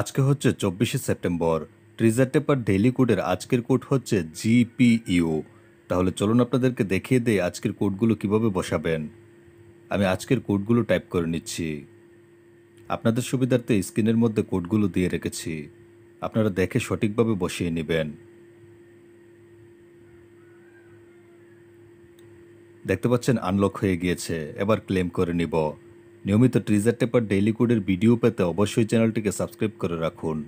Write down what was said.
আজকে হচ্ছে চব্বিশে সেপ্টেম্বর ট্রিজার টেপার ডেইলি কোডের আজকের কোড হচ্ছে জিপিইউ e তাহলে চলুন আপনাদেরকে দেখিয়ে দেয় আজকের কোডগুলো কিভাবে বসাবেন আমি আজকের কোডগুলো টাইপ করে নিচ্ছি আপনাদের সুবিধার্থে স্ক্রিনের মধ্যে কোডগুলো দিয়ে রেখেছি আপনারা দেখে সঠিকভাবে বসিয়ে নেবেন দেখতে পাচ্ছেন আনলক হয়ে গিয়েছে এবার ক্লেম করে নিব নিয়মিত ট্রিজার টেপার ডেইলি কোডের ভিডিও পেতে অবশ্যই চ্যানেলটিকে সাবস্ক্রাইব করে রাখুন